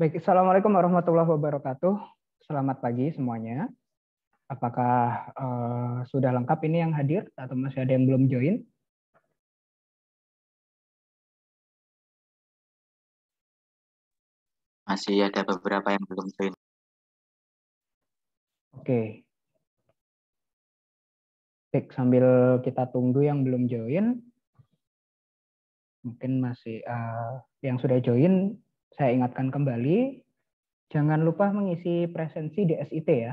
Baik, Assalamualaikum warahmatullahi wabarakatuh. Selamat pagi semuanya. Apakah uh, sudah lengkap ini yang hadir atau masih ada yang belum join? Masih ada beberapa yang belum join. Oke. Baik, sambil kita tunggu yang belum join, mungkin masih uh, yang sudah join saya ingatkan kembali, jangan lupa mengisi presensi di ya.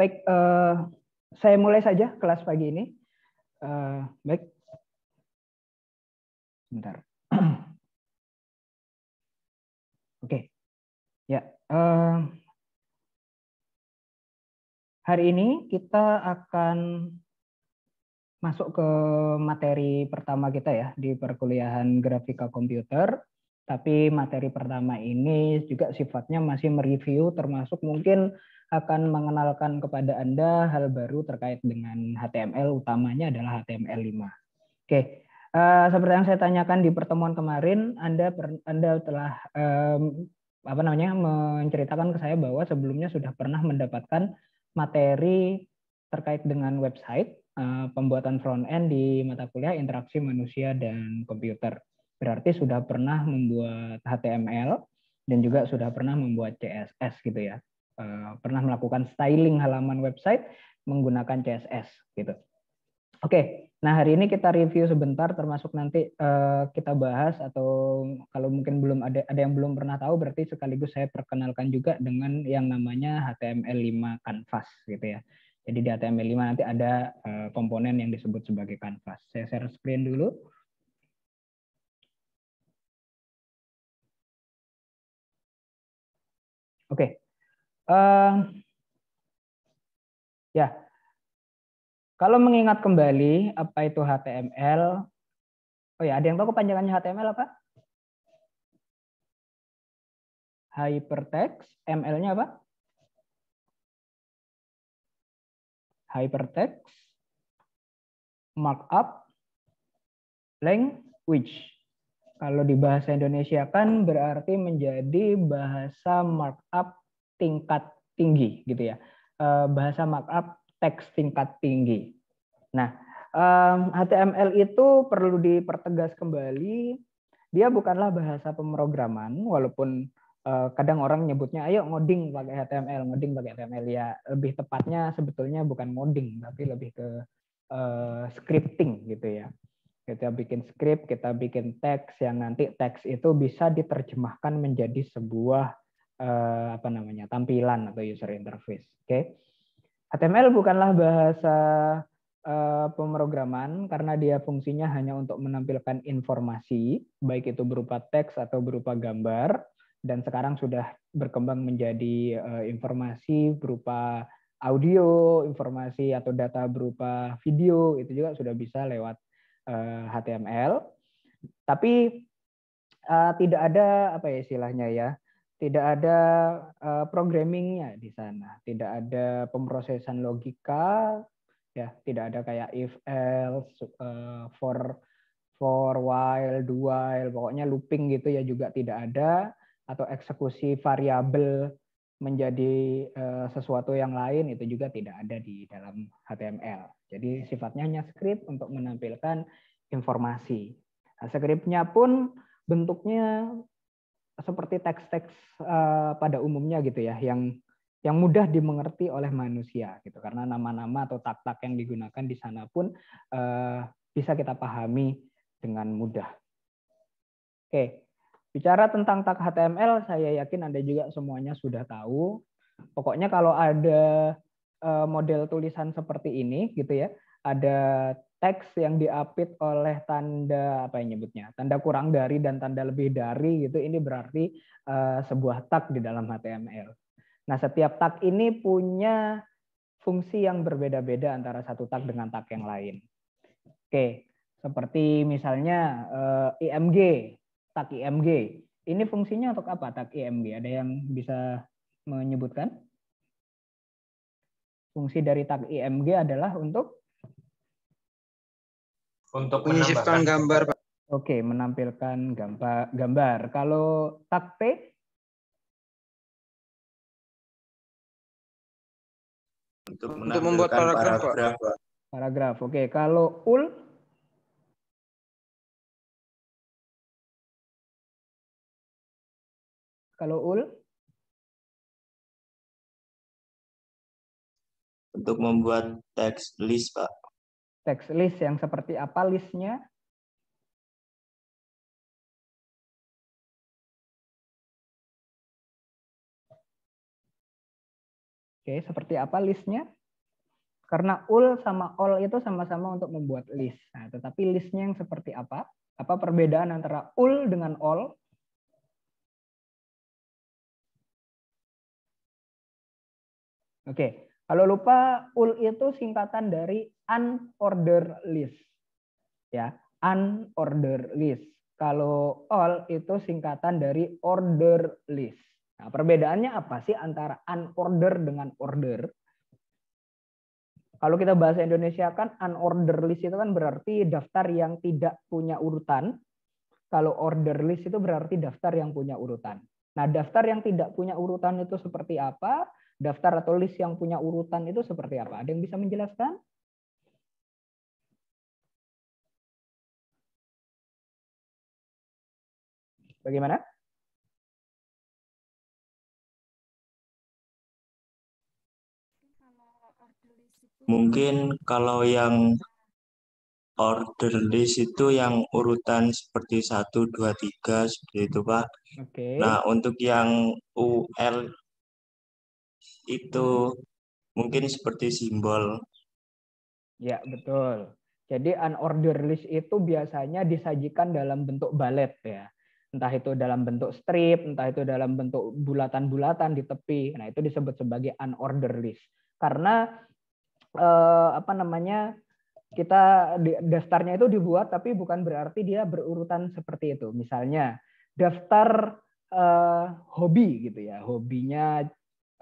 Baik, uh, saya mulai saja kelas pagi ini. Uh, baik, sebentar. Oke, okay. ya. Uh, hari ini kita akan masuk ke materi pertama kita ya di perkuliahan grafika komputer. Tapi materi pertama ini juga sifatnya masih mereview termasuk mungkin akan mengenalkan kepada Anda hal baru terkait dengan HTML, utamanya adalah HTML5. Oke, uh, seperti yang saya tanyakan di pertemuan kemarin, Anda per, Anda telah um, apa namanya menceritakan ke saya bahwa sebelumnya sudah pernah mendapatkan materi terkait dengan website uh, pembuatan front end di mata kuliah interaksi manusia dan komputer. Berarti sudah pernah membuat HTML dan juga sudah pernah membuat CSS gitu ya. Eh, pernah melakukan styling halaman website menggunakan CSS gitu. Oke, nah hari ini kita review sebentar termasuk nanti uh, kita bahas atau kalau mungkin belum ada ada yang belum pernah tahu berarti sekaligus saya perkenalkan juga dengan yang namanya HTML5 Canvas gitu ya. Jadi di HTML5 nanti ada uh, komponen yang disebut sebagai canvas. Saya share screen dulu. Oke, Uh, ya, kalau mengingat kembali apa itu HTML, oh ya ada yang tahu kepanjangannya HTML apa? Hypertext, ML-nya apa? Hypertext, markup, language. Kalau di bahasa Indonesia kan berarti menjadi bahasa markup tingkat tinggi gitu ya. Eh, bahasa markup teks tingkat tinggi. Nah, HTML itu perlu dipertegas kembali. Dia bukanlah bahasa pemrograman, walaupun eh, kadang orang nyebutnya ayo ngoding pakai HTML, ngoding pakai HTML ya. Lebih tepatnya sebetulnya bukan ngoding, tapi lebih ke eh, scripting gitu ya. Kita bikin script, kita bikin teks yang nanti teks itu bisa diterjemahkan menjadi sebuah uh, apa namanya tampilan atau user interface. Oke, okay? HTML bukanlah bahasa uh, pemrograman karena dia fungsinya hanya untuk menampilkan informasi, baik itu berupa teks atau berupa gambar. Dan sekarang sudah berkembang menjadi uh, informasi berupa audio, informasi atau data berupa video itu juga sudah bisa lewat uh, HTML. Tapi uh, tidak ada apa ya istilahnya ya tidak ada uh, programmingnya di sana, tidak ada pemrosesan logika, ya tidak ada kayak if else uh, for for while do while pokoknya looping gitu ya juga tidak ada atau eksekusi variabel menjadi uh, sesuatu yang lain itu juga tidak ada di dalam HTML. Jadi sifatnya hanya script untuk menampilkan informasi. Nah, scriptnya pun bentuknya seperti teks-teks uh, pada umumnya gitu ya yang yang mudah dimengerti oleh manusia gitu karena nama-nama atau tak-tak yang digunakan di sana pun uh, bisa kita pahami dengan mudah. Oke, bicara tentang tak HTML saya yakin Anda juga semuanya sudah tahu. Pokoknya kalau ada eh, model tulisan seperti ini gitu ya, ada teks yang diapit oleh tanda apa yang nyebutnya tanda kurang dari dan tanda lebih dari gitu ini berarti uh, sebuah tag di dalam HTML. Nah setiap tag ini punya fungsi yang berbeda-beda antara satu tag dengan tag yang lain. Oke seperti misalnya uh, eh, IMG tag IMG ini fungsinya untuk apa tag IMG ada yang bisa menyebutkan? Fungsi dari tag IMG adalah untuk untuk menyisipkan gambar Pak. Oke, menampilkan gambar gambar. Kalau tape untuk, untuk membuat paragraf, paragraf, Pak. Paragraf. Oke, kalau ul Kalau ul untuk membuat teks list, Pak text list yang seperti apa listnya, Oke, seperti apa listnya? Karena ul sama ol itu sama-sama untuk membuat list. Nah, tetapi listnya yang seperti apa? Apa perbedaan antara ul dengan ol? Oke, kalau lupa ul itu singkatan dari unorder list. Ya, unorder list. Kalau all itu singkatan dari order list. Nah, perbedaannya apa sih antara unorder dengan order? Kalau kita bahasa Indonesia kan unorder list itu kan berarti daftar yang tidak punya urutan. Kalau order list itu berarti daftar yang punya urutan. Nah, daftar yang tidak punya urutan itu seperti apa? Daftar atau list yang punya urutan itu seperti apa? Ada yang bisa menjelaskan? Bagaimana? Mungkin kalau yang order list itu yang urutan seperti 1, 2, 3, seperti itu Pak. Okay. Nah, untuk yang UL itu mungkin seperti simbol. Ya, betul. Jadi unorder list itu biasanya disajikan dalam bentuk balet ya entah itu dalam bentuk strip, entah itu dalam bentuk bulatan-bulatan di tepi. Nah, itu disebut sebagai unordered list. Karena eh, apa namanya? kita daftarnya itu dibuat tapi bukan berarti dia berurutan seperti itu. Misalnya daftar eh, hobi gitu ya. Hobinya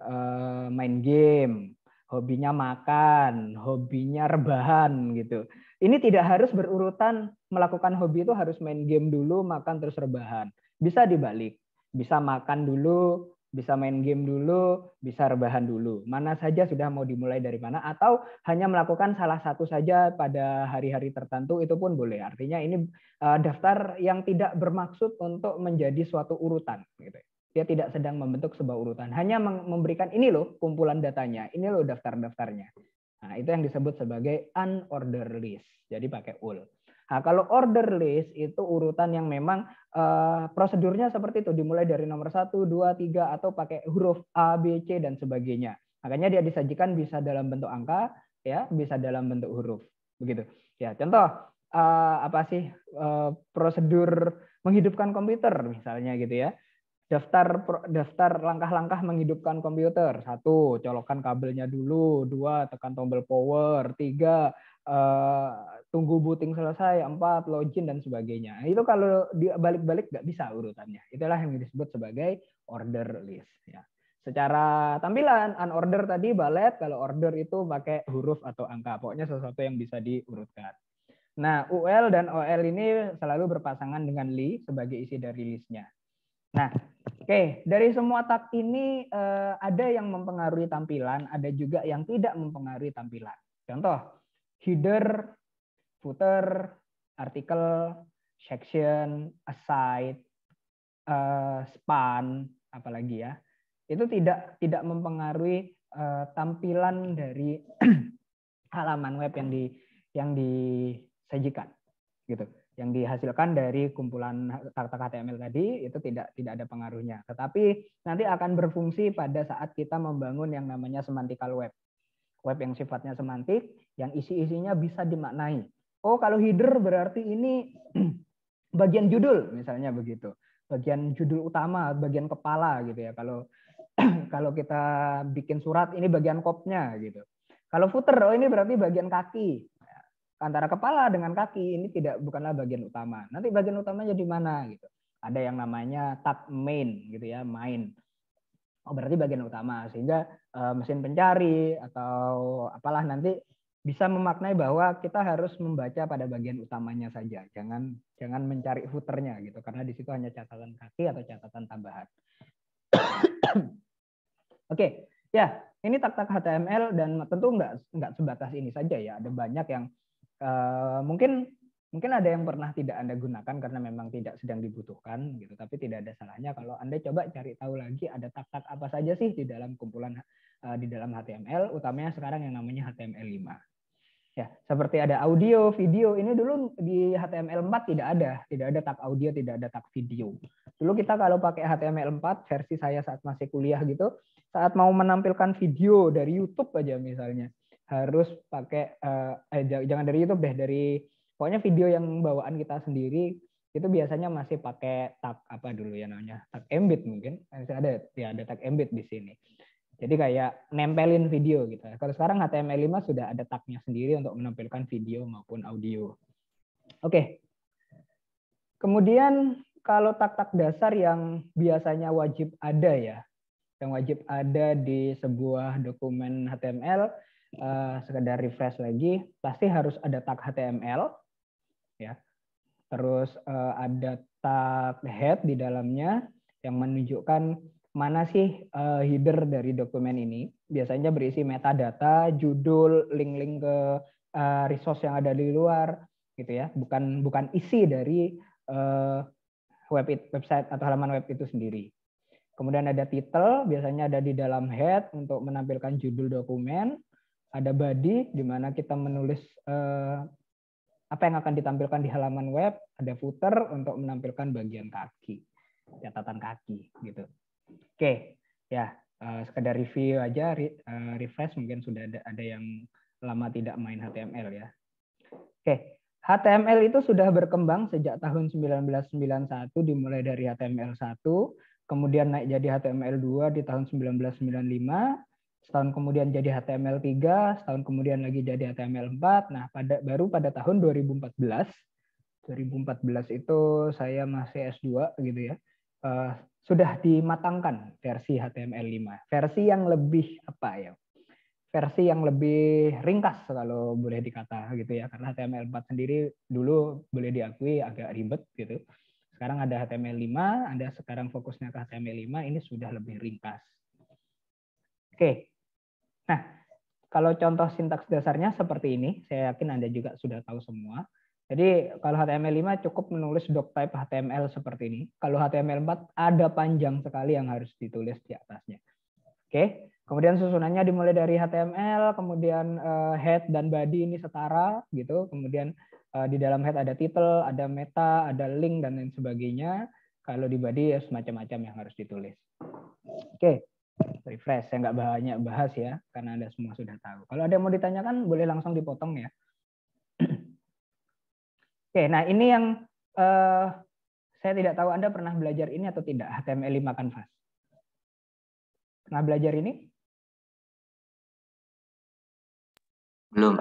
eh, main game, hobinya makan, hobinya rebahan gitu. Ini tidak harus berurutan melakukan hobi itu harus main game dulu, makan terus rebahan. Bisa dibalik. Bisa makan dulu, bisa main game dulu, bisa rebahan dulu. Mana saja sudah mau dimulai dari mana atau hanya melakukan salah satu saja pada hari-hari tertentu itu pun boleh. Artinya ini eh, daftar yang tidak bermaksud untuk menjadi suatu urutan gitu dia tidak sedang membentuk sebuah urutan, hanya memberikan ini loh kumpulan datanya, ini loh daftar-daftarnya. Nah, itu yang disebut sebagai unorder list. Jadi pakai ul. Nah, kalau order list itu urutan yang memang uh, prosedurnya seperti itu dimulai dari nomor 1, 2, 3 atau pakai huruf A, B, C dan sebagainya. Makanya dia disajikan bisa dalam bentuk angka ya, bisa dalam bentuk huruf. Begitu. Ya, contoh uh, apa sih uh, prosedur menghidupkan komputer misalnya gitu ya daftar daftar langkah-langkah menghidupkan komputer. Satu, colokan kabelnya dulu. Dua, tekan tombol power. Tiga, eh, tunggu booting selesai. Empat, login dan sebagainya. Itu kalau balik-balik nggak bisa urutannya. Itulah yang disebut sebagai order list. Ya. Secara tampilan, unorder tadi balet. Kalau order itu pakai huruf atau angka. Pokoknya sesuatu yang bisa diurutkan. Nah, UL dan OL ini selalu berpasangan dengan li sebagai isi dari listnya. Nah, Oke, dari semua tab ini eh, ada yang mempengaruhi tampilan, ada juga yang tidak mempengaruhi tampilan. Contoh, header, footer, artikel, section, aside, eh, span, apalagi ya. Itu tidak tidak mempengaruhi eh, tampilan dari halaman web yang di yang disajikan gitu yang dihasilkan dari kumpulan kata HTML tadi itu tidak tidak ada pengaruhnya. Tetapi nanti akan berfungsi pada saat kita membangun yang namanya semantikal web. Web yang sifatnya semantik, yang isi-isinya bisa dimaknai. Oh, kalau header berarti ini bagian judul misalnya begitu. Bagian judul utama, bagian kepala gitu ya. Kalau kalau kita bikin surat ini bagian kopnya gitu. Kalau footer oh ini berarti bagian kaki antara kepala dengan kaki ini tidak bukanlah bagian utama. Nanti bagian utamanya di mana gitu. Ada yang namanya tat main gitu ya, main. Oh, berarti bagian utama sehingga e, mesin pencari atau apalah nanti bisa memaknai bahwa kita harus membaca pada bagian utamanya saja. Jangan jangan mencari footernya gitu karena di situ hanya catatan kaki atau catatan tambahan. Oke, okay. ya, ini tak-tak HTML dan tentu nggak nggak sebatas ini saja ya. Ada banyak yang Eh, mungkin mungkin ada yang pernah tidak Anda gunakan karena memang tidak sedang dibutuhkan gitu tapi tidak ada salahnya kalau Anda coba cari tahu lagi ada tak-tak apa saja sih di dalam kumpulan uh, di dalam HTML utamanya sekarang yang namanya HTML5 ya seperti ada audio video ini dulu di HTML4 tidak ada tidak ada tak audio tidak ada tak video dulu kita kalau pakai HTML4 versi saya saat masih kuliah gitu saat mau menampilkan video dari YouTube aja misalnya harus pakai uh, eh, eh jangan dari YouTube deh dari pokoknya video yang bawaan kita sendiri itu biasanya masih pakai tag apa dulu ya namanya tag embed mungkin masih ada ya ada tag embed di sini jadi kayak nempelin video gitu kalau sekarang HTML5 sudah ada tagnya sendiri untuk menampilkan video maupun audio oke kemudian kalau tag-tag dasar yang biasanya wajib ada ya yang wajib ada di sebuah dokumen HTML Eh, sekedar refresh lagi, pasti harus ada tag HTML, ya. Terus uh, ada tag head di dalamnya yang menunjukkan mana sih uh, eh, header dari dokumen ini. Biasanya berisi metadata, judul, link-link ke uh, resource yang ada di luar, gitu ya. Bukan bukan isi dari uh, web it, website atau halaman web itu sendiri. Kemudian ada title, biasanya ada di dalam head untuk menampilkan judul dokumen ada body di mana kita menulis eh, apa yang akan ditampilkan di halaman web, ada footer untuk menampilkan bagian kaki, catatan kaki gitu. Oke, ya eh, sekedar review aja, re, eh, refresh mungkin sudah ada ada yang lama tidak main HTML ya. Oke, HTML itu sudah berkembang sejak tahun 1991 dimulai dari HTML 1, kemudian naik jadi HTML 2 di tahun 1995, setahun kemudian jadi HTML3, setahun kemudian lagi jadi HTML4. Nah, pada baru pada tahun 2014 2014 itu saya masih S2 gitu ya. Uh, sudah dimatangkan versi HTML5. Versi yang lebih apa ya? Versi yang lebih ringkas kalau boleh dikata gitu ya. Karena HTML4 sendiri dulu boleh diakui agak ribet gitu. Sekarang ada HTML5, Anda sekarang fokusnya ke HTML5 ini sudah lebih ringkas. Oke, Nah, kalau contoh sintaks dasarnya seperti ini, saya yakin Anda juga sudah tahu semua. Jadi kalau HTML5 cukup menulis doc type HTML seperti ini. Kalau HTML4 ada panjang sekali yang harus ditulis di atasnya. Oke, kemudian susunannya dimulai dari HTML, kemudian eh, head dan body ini setara gitu, kemudian eh, di dalam head ada title, ada meta, ada link dan lain sebagainya. Kalau di body ya semacam-macam yang harus ditulis. Oke, refresh. Saya nggak banyak bahas ya, karena Anda semua sudah tahu. Kalau ada yang mau ditanyakan, boleh langsung dipotong ya. Oke, nah ini yang eh, saya tidak tahu Anda pernah belajar ini atau tidak, HTML5 Canvas. Pernah belajar ini? Belum.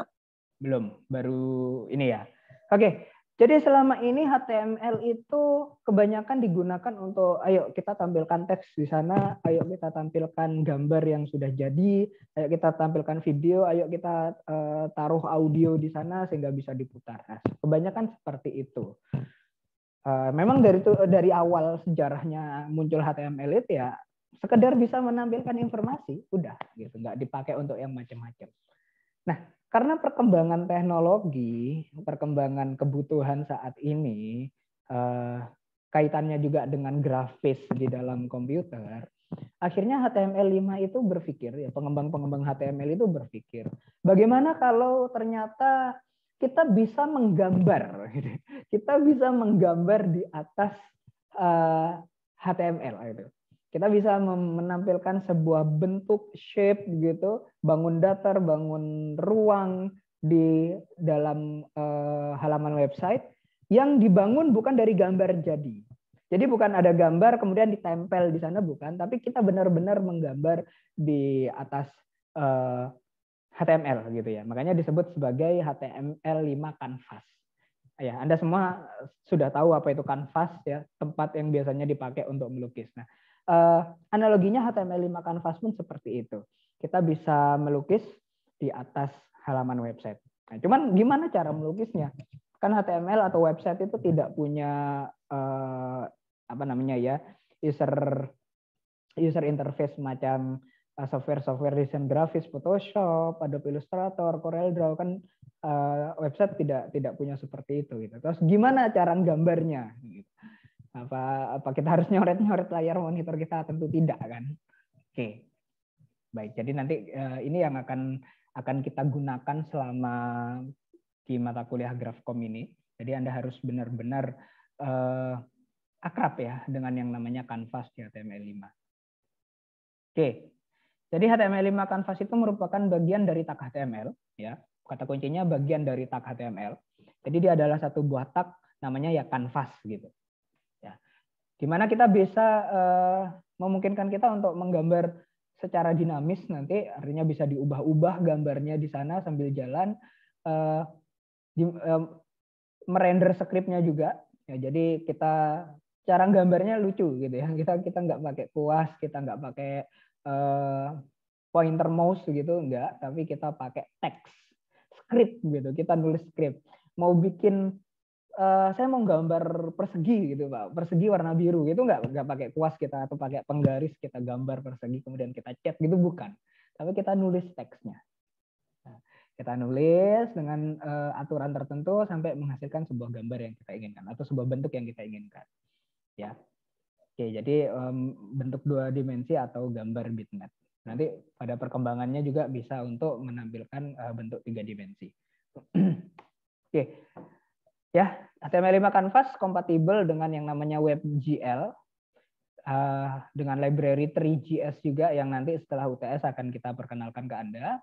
Belum, baru ini ya. Oke, jadi selama ini HTML itu kebanyakan digunakan untuk ayo kita tampilkan teks di sana, ayo kita tampilkan gambar yang sudah jadi, ayo kita tampilkan video, ayo kita uh, taruh audio di sana sehingga bisa diputar. Nah, kebanyakan seperti itu. Uh, memang dari itu dari awal sejarahnya muncul HTML itu ya sekedar bisa menampilkan informasi, udah gitu, nggak dipakai untuk yang macam-macam. Nah, karena perkembangan teknologi, perkembangan kebutuhan saat ini, eh, kaitannya juga dengan grafis di dalam komputer, akhirnya HTML5 itu berpikir, ya pengembang-pengembang HTML itu berpikir, bagaimana kalau ternyata kita bisa menggambar, gitu, kita bisa menggambar di atas eh, HTML, gitu kita bisa menampilkan sebuah bentuk shape gitu, bangun datar, bangun ruang di dalam uh, halaman website yang dibangun bukan dari gambar jadi. Jadi bukan ada gambar kemudian ditempel di sana bukan, tapi kita benar-benar menggambar di atas uh, eh, HTML gitu ya. Makanya disebut sebagai HTML5 canvas. Ya, Anda semua sudah tahu apa itu kanvas ya, tempat yang biasanya dipakai untuk melukis. Nah, uh, analoginya HTML5 Canvas pun seperti itu. Kita bisa melukis di atas halaman website. Nah, cuman gimana cara melukisnya? Kan HTML atau website itu tidak punya uh, apa namanya ya user user interface macam eh, software-software desain grafis Photoshop, Adobe Illustrator, Corel Draw kan uh, website tidak tidak punya seperti itu gitu. Terus gimana cara gambarnya? Gitu apa apa kita harus nyoret nyoret layar monitor kita tentu tidak kan oke baik jadi nanti uh, ini yang akan akan kita gunakan selama di mata kuliah Grafkom ini jadi anda harus benar-benar uh, akrab ya dengan yang namanya kanvas di HTML5 oke Jadi HTML5 Canvas itu merupakan bagian dari tag HTML, ya. Kata kuncinya bagian dari tag HTML. Jadi dia adalah satu buah tag namanya ya canvas gitu dimana kita bisa eh, memungkinkan kita untuk menggambar secara dinamis nanti artinya bisa diubah-ubah gambarnya di sana sambil jalan eh, eh, merender skripnya juga ya jadi kita cara gambarnya lucu gitu ya kita kita nggak pakai kuas kita nggak pakai uh, pointer mouse gitu enggak tapi kita pakai teks script gitu kita nulis script mau bikin uh, saya mau gambar persegi gitu pak persegi warna biru gitu nggak nggak pakai kuas kita atau pakai penggaris kita gambar persegi kemudian kita cat gitu bukan tapi kita nulis teksnya nah, kita nulis dengan uh, aturan tertentu sampai menghasilkan sebuah gambar yang kita inginkan atau sebuah bentuk yang kita inginkan ya oke jadi um, bentuk dua dimensi atau gambar bitmap nanti pada perkembangannya juga bisa untuk menampilkan uh, bentuk tiga dimensi oke Ya, HTML5 Canvas kompatibel dengan yang namanya WebGL, uh, eh, dengan library 3GS juga yang nanti setelah UTS akan kita perkenalkan ke Anda,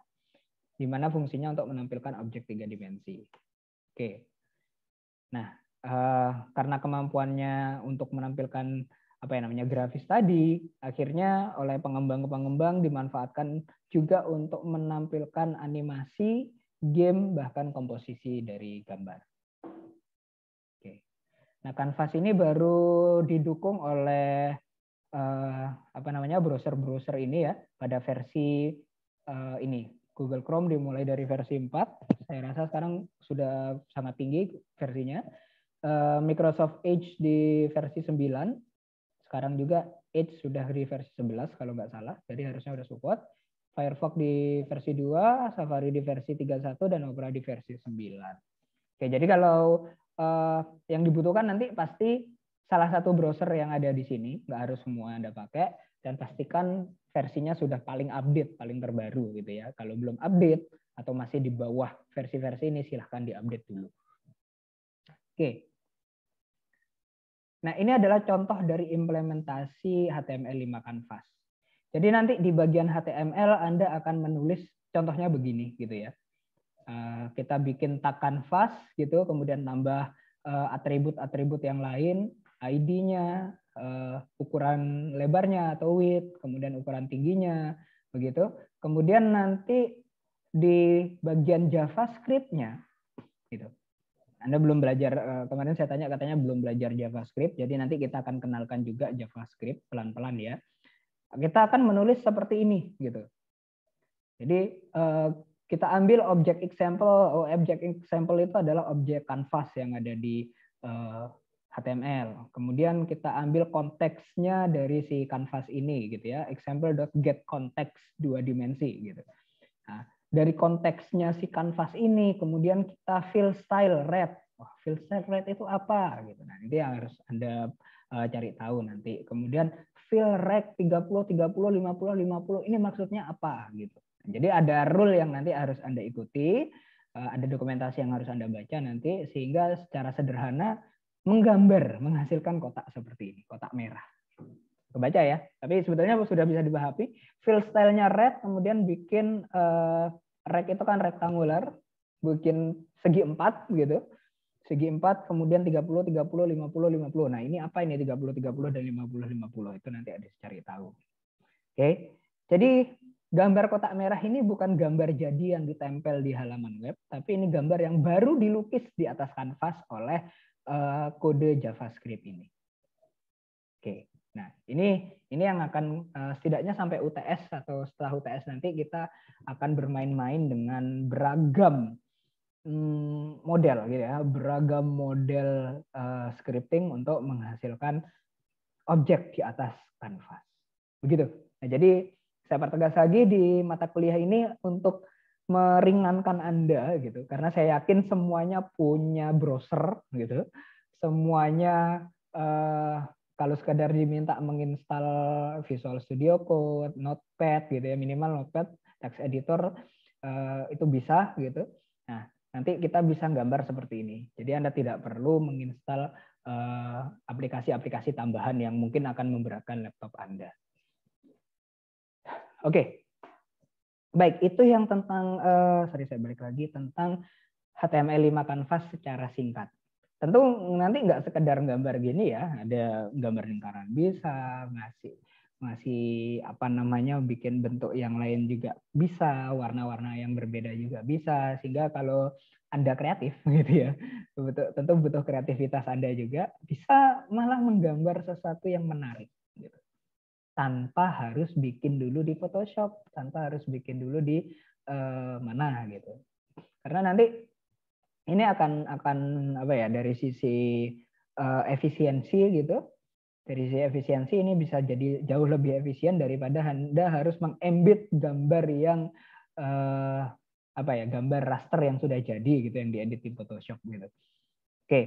di mana fungsinya untuk menampilkan objek tiga dimensi. Oke. Nah, eh, karena kemampuannya untuk menampilkan apa yang namanya grafis tadi, akhirnya oleh pengembang-pengembang dimanfaatkan juga untuk menampilkan animasi, game, bahkan komposisi dari gambar. Nah, kanvas ini baru didukung oleh eh, apa namanya browser-browser ini ya pada versi eh, ini Google Chrome dimulai dari versi 4. Saya rasa sekarang sudah sangat tinggi versinya. Eh, Microsoft Edge di versi 9. Sekarang juga Edge sudah di versi 11 kalau nggak salah. Jadi harusnya sudah support. Firefox di versi 2, Safari di versi 31, dan Opera di versi 9. Oke, jadi kalau uh, yang dibutuhkan nanti pasti salah satu browser yang ada di sini, nggak harus semua Anda pakai, dan pastikan versinya sudah paling update, paling terbaru gitu ya. Kalau belum update atau masih di bawah versi-versi ini, silahkan diupdate dulu. Oke. Nah, ini adalah contoh dari implementasi HTML5 Canvas. Jadi nanti di bagian HTML Anda akan menulis contohnya begini gitu ya. Eh, kita bikin tag canvas gitu, kemudian tambah eh, atribut-atribut yang lain, ID-nya, eh, ukuran lebarnya atau width, kemudian ukuran tingginya, begitu. Kemudian nanti di bagian JavaScript-nya, gitu. Anda belum belajar uh, kemarin saya tanya katanya belum belajar JavaScript, jadi nanti kita akan kenalkan juga JavaScript pelan-pelan ya. Kita akan menulis seperti ini, gitu. Jadi kita ambil objek example, oh, objek example itu adalah objek kanvas yang ada di HTML. Eh, kemudian kita ambil konteksnya dari si kanvas ini gitu ya, example.get context dua dimensi gitu. Nah, dari konteksnya si kanvas ini kemudian kita fill style red. Wah, fill style red itu apa gitu. Nah, ini yang harus Anda eh, cari tahu nanti. Kemudian fill puluh 30 30 50 50 ini maksudnya apa gitu. Jadi ada rule yang nanti harus Anda ikuti, eh, ada dokumentasi yang harus Anda baca nanti sehingga secara sederhana menggambar menghasilkan kotak seperti ini, kotak merah. Kebaca ya. Tapi sebetulnya sudah bisa dibahapi. Fill stylenya red, kemudian bikin uh, rek itu kan rectangular, bikin segi empat gitu. Segi empat, kemudian 30, 30, 50, 50. Nah ini apa ini 30, 30, dan 50, 50. Itu nanti ada cari tahu. Oke. Jadi gambar kotak merah ini bukan gambar jadi yang ditempel di halaman web, tapi ini gambar yang baru dilukis di atas kanvas oleh eh, kode JavaScript ini. Oke, nah ini ini yang akan eh, setidaknya sampai UTS atau setelah UTS nanti kita akan bermain-main dengan beragam hmm, model gitu ya, beragam model eh, scripting untuk menghasilkan objek di atas kanvas. Begitu. Nah, jadi saya pertegas lagi di mata kuliah ini untuk meringankan Anda gitu karena saya yakin semuanya punya browser gitu. Semuanya eh, kalau sekadar diminta menginstal Visual Studio Code, Notepad gitu ya, minimal Notepad, text editor eh, itu bisa gitu. Nah, nanti kita bisa gambar seperti ini. Jadi Anda tidak perlu menginstal eh, aplikasi-aplikasi tambahan yang mungkin akan memberatkan laptop Anda. Oke. Okay. Baik, itu yang tentang uh, sorry saya balik lagi tentang HTML5 Canvas secara singkat. Tentu nanti nggak sekedar gambar gini ya, ada gambar lingkaran bisa, ngasih masih apa namanya bikin bentuk yang lain juga bisa, warna-warna yang berbeda juga bisa sehingga kalau Anda kreatif gitu ya. Tentu butuh kreativitas Anda juga bisa malah menggambar sesuatu yang menarik tanpa harus bikin dulu di Photoshop, tanpa harus bikin dulu di uh, mana gitu. Karena nanti ini akan akan apa ya dari sisi uh, efisiensi gitu. Dari sisi efisiensi ini bisa jadi jauh lebih efisien daripada Anda harus mengembed gambar yang uh, apa ya gambar raster yang sudah jadi gitu yang diedit di Photoshop gitu. Oke. Okay.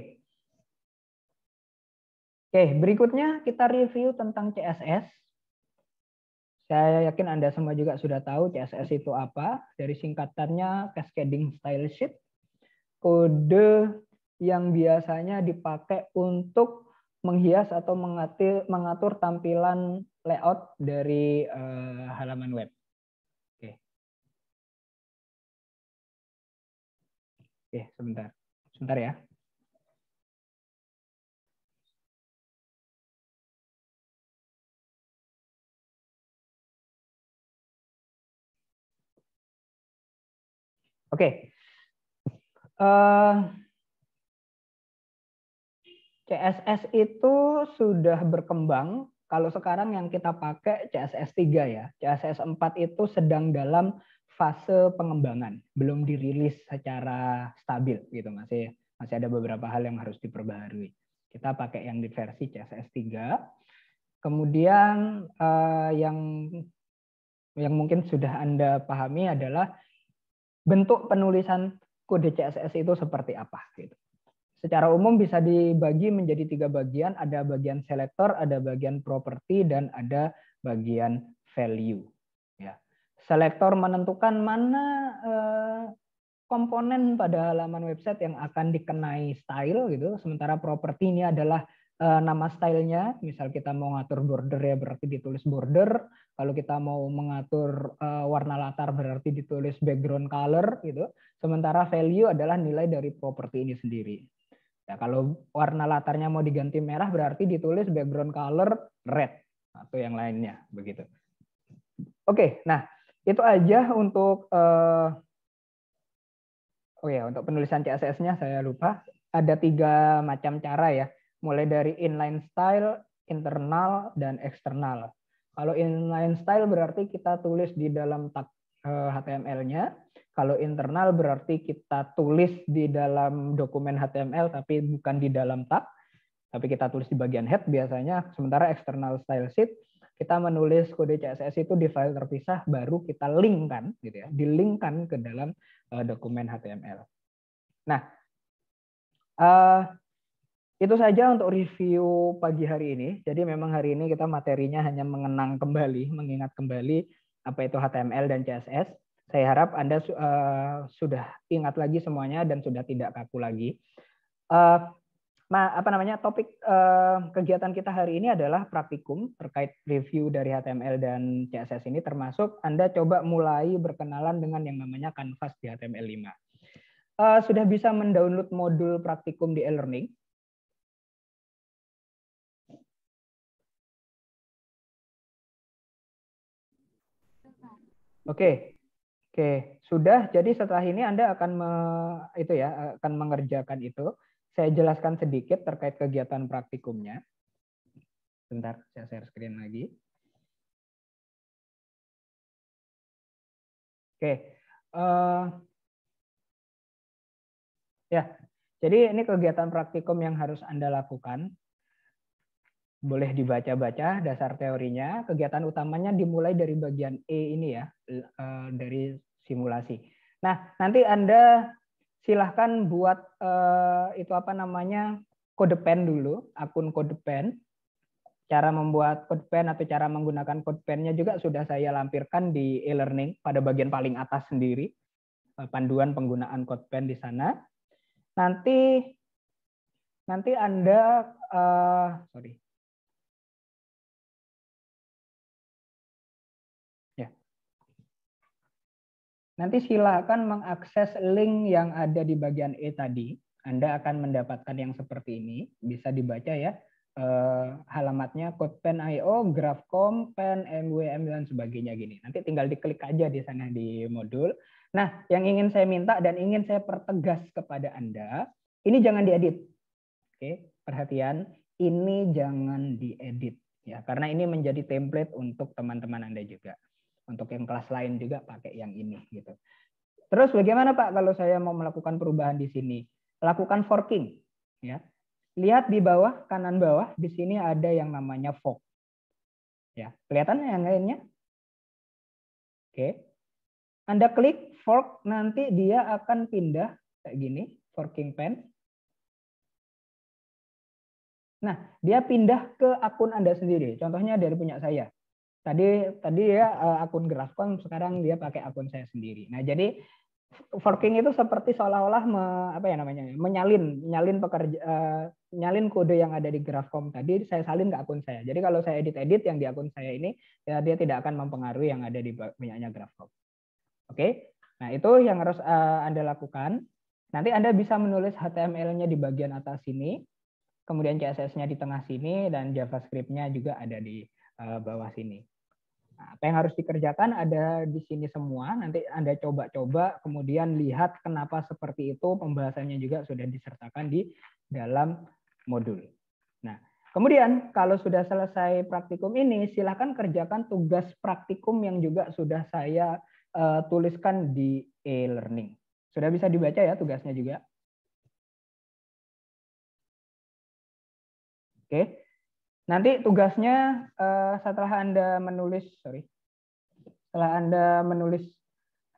Oke, berikutnya kita review tentang CSS. Saya yakin Anda semua juga sudah tahu CSS itu apa. Dari singkatannya Cascading Style Sheet. Kode yang biasanya dipakai untuk menghias atau mengatur, mengatur tampilan layout dari eh, halaman web. Oke. Oke, sebentar. Sebentar ya. Oke. Okay. Uh, eh, CSS itu sudah berkembang. Kalau sekarang yang kita pakai CSS 3 ya. CSS 4 itu sedang dalam fase pengembangan, belum dirilis secara stabil gitu masih ya. masih ada beberapa hal yang harus diperbarui. Kita pakai yang di versi CSS 3. Kemudian eh, yang yang mungkin sudah Anda pahami adalah bentuk penulisan kode CSS itu seperti apa gitu. Secara umum bisa dibagi menjadi tiga bagian, ada bagian selector, ada bagian property, dan ada bagian value. Ya. Selector menentukan mana eh, komponen pada halaman website yang akan dikenai style gitu, sementara property ini adalah uh, nama stylenya. Misal kita mau ngatur border ya berarti ditulis border. Kalau kita mau mengatur uh, warna latar berarti ditulis background color gitu. Sementara value adalah nilai dari properti ini sendiri. Ya, kalau warna latarnya mau diganti merah berarti ditulis background color red atau yang lainnya begitu. Oke, nah itu aja untuk uh, oh ya untuk penulisan CSS-nya saya lupa ada tiga macam cara ya mulai dari inline style, internal, dan eksternal. Kalau inline style berarti kita tulis di dalam tag eh, HTML-nya. Kalau internal berarti kita tulis di dalam dokumen HTML tapi bukan di dalam tag. Tapi kita tulis di bagian head biasanya. Sementara external style sheet kita menulis kode CSS itu di file terpisah baru kita linkkan gitu ya di dilingkan ke dalam eh, dokumen HTML. Nah, eh, itu saja untuk review pagi hari ini. Jadi memang hari ini kita materinya hanya mengenang kembali, mengingat kembali apa itu HTML dan CSS. Saya harap Anda eh, sudah ingat lagi semuanya dan sudah tidak kaku lagi. Uh, nah, apa namanya topik eh, kegiatan kita hari ini adalah praktikum terkait review dari HTML dan CSS ini termasuk Anda coba mulai berkenalan dengan yang namanya Canvas di HTML5. Uh, sudah bisa mendownload modul praktikum di e-learning Oke. Oke, sudah. Jadi setelah ini Anda akan me, itu ya, akan mengerjakan itu. Saya jelaskan sedikit terkait kegiatan praktikumnya. Sebentar, saya share screen lagi. Oke. Uh, ya, jadi ini kegiatan praktikum yang harus Anda lakukan boleh dibaca-baca dasar teorinya. Kegiatan utamanya dimulai dari bagian E ini ya, e, dari simulasi. Nah, nanti Anda silahkan buat e, itu apa namanya kode pen dulu, akun kode pen. Cara membuat kode pen atau cara menggunakan kode pennya juga sudah saya lampirkan di e-learning pada bagian paling atas sendiri. E, panduan penggunaan kode pen di sana. Nanti nanti Anda uh, sorry Nanti silakan mengakses link yang ada di bagian E tadi. Anda akan mendapatkan yang seperti ini. Bisa dibaca ya. Eh, alamatnya codepen.io, graphcom, pen, mwm, dan sebagainya gini. Nanti tinggal diklik aja di sana di modul. Nah, yang ingin saya minta dan ingin saya pertegas kepada Anda, ini jangan diedit. Oke, perhatian, ini jangan diedit ya karena ini menjadi template untuk teman-teman Anda juga. Untuk yang kelas lain juga pakai yang ini gitu. Terus bagaimana Pak kalau saya mau melakukan perubahan di sini? Lakukan forking ya. Lihat di bawah kanan bawah di sini ada yang namanya fork. Ya, kelihatan yang lainnya? Oke. Anda klik fork nanti dia akan pindah kayak gini, forking pen. Nah, dia pindah ke akun Anda sendiri. Contohnya dari punya saya. Tadi tadi ya eh, akun Grafcom sekarang dia pakai akun saya sendiri. Nah, jadi forking itu seperti seolah-olah apa ya namanya? menyalin, menyalin pekerja uh, nyalin kode yang ada di Grafcom tadi saya salin ke akun saya. Jadi kalau saya edit-edit yang di akun saya ini ya dia tidak akan mempengaruhi yang ada di banyaknya Grafcom. Oke. Nah, itu yang harus uh, Anda lakukan. Nanti Anda bisa menulis HTML-nya di bagian atas sini, kemudian CSS-nya di tengah sini, dan JavaScript-nya juga ada di Eh, bawah sini. Nah, apa yang harus dikerjakan ada di sini semua. Nanti Anda coba-coba, kemudian lihat kenapa seperti itu. Pembahasannya juga sudah disertakan di dalam modul. Nah, kemudian kalau sudah selesai praktikum ini, silahkan kerjakan tugas praktikum yang juga sudah saya uh, tuliskan di e-learning. Sudah bisa dibaca ya tugasnya juga. Oke. Nanti tugasnya uh, setelah Anda menulis, sorry, setelah Anda menulis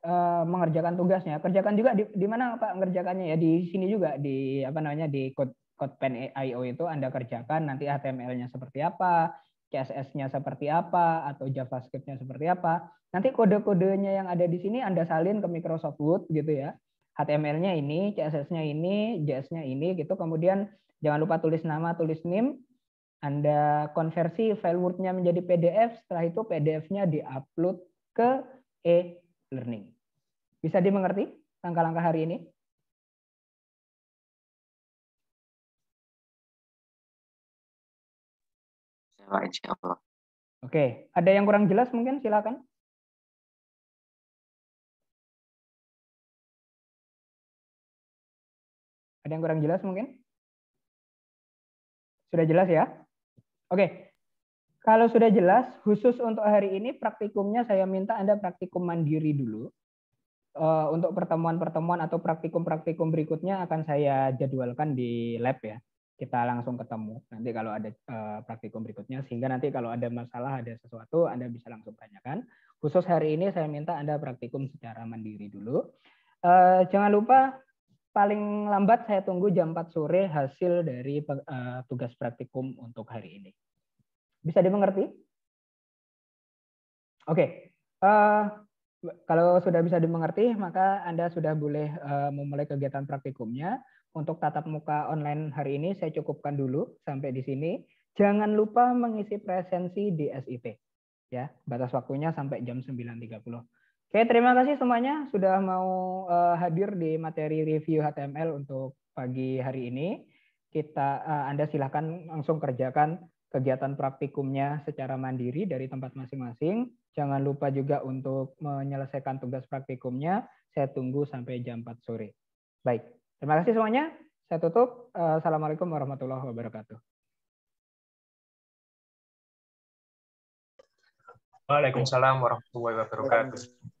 uh, mengerjakan tugasnya, kerjakan juga di, di mana Pak mengerjakannya ya di sini juga di apa namanya di code code pen IO itu Anda kerjakan nanti HTML-nya seperti apa, CSS-nya seperti apa atau JavaScript-nya seperti apa. Nanti kode-kodenya yang ada di sini Anda salin ke Microsoft Word gitu ya. HTML-nya ini, CSS-nya ini, JS-nya ini gitu. Kemudian jangan lupa tulis nama, tulis NIM, anda konversi file Word-nya menjadi PDF, setelah itu PDF-nya diupload ke e-learning. Bisa dimengerti langkah-langkah hari ini? Oke, ada yang kurang jelas mungkin silakan. Ada yang kurang jelas mungkin? Sudah jelas ya? Oke, kalau sudah jelas, khusus untuk hari ini praktikumnya saya minta Anda praktikum mandiri dulu. Eh, untuk pertemuan-pertemuan atau praktikum-praktikum berikutnya akan saya jadwalkan di lab ya. Kita langsung ketemu nanti kalau ada eh, praktikum berikutnya. Sehingga nanti kalau ada masalah, ada sesuatu, Anda bisa langsung tanyakan. Khusus hari ini saya minta Anda praktikum secara mandiri dulu. Eh, jangan lupa paling lambat saya tunggu jam 4 sore hasil dari eh, tugas praktikum untuk hari ini. Bisa dimengerti? Oke, okay. uh, eh, kalau sudah bisa dimengerti, maka Anda sudah boleh uh, memulai kegiatan praktikumnya. Untuk tatap muka online hari ini, saya cukupkan dulu sampai di sini. Jangan lupa mengisi presensi di SIP. Ya, batas waktunya sampai jam 9.30. Oke, terima kasih semuanya sudah mau eh, hadir di materi review HTML untuk pagi hari ini. Kita eh, Anda silahkan langsung kerjakan kegiatan praktikumnya secara mandiri dari tempat masing-masing. Jangan lupa juga untuk menyelesaikan tugas praktikumnya. Saya tunggu sampai jam 4 sore. Baik, terima kasih semuanya. Saya tutup. Eh, Assalamualaikum warahmatullahi wabarakatuh. Waalaikumsalam warahmatullahi wabarakatuh.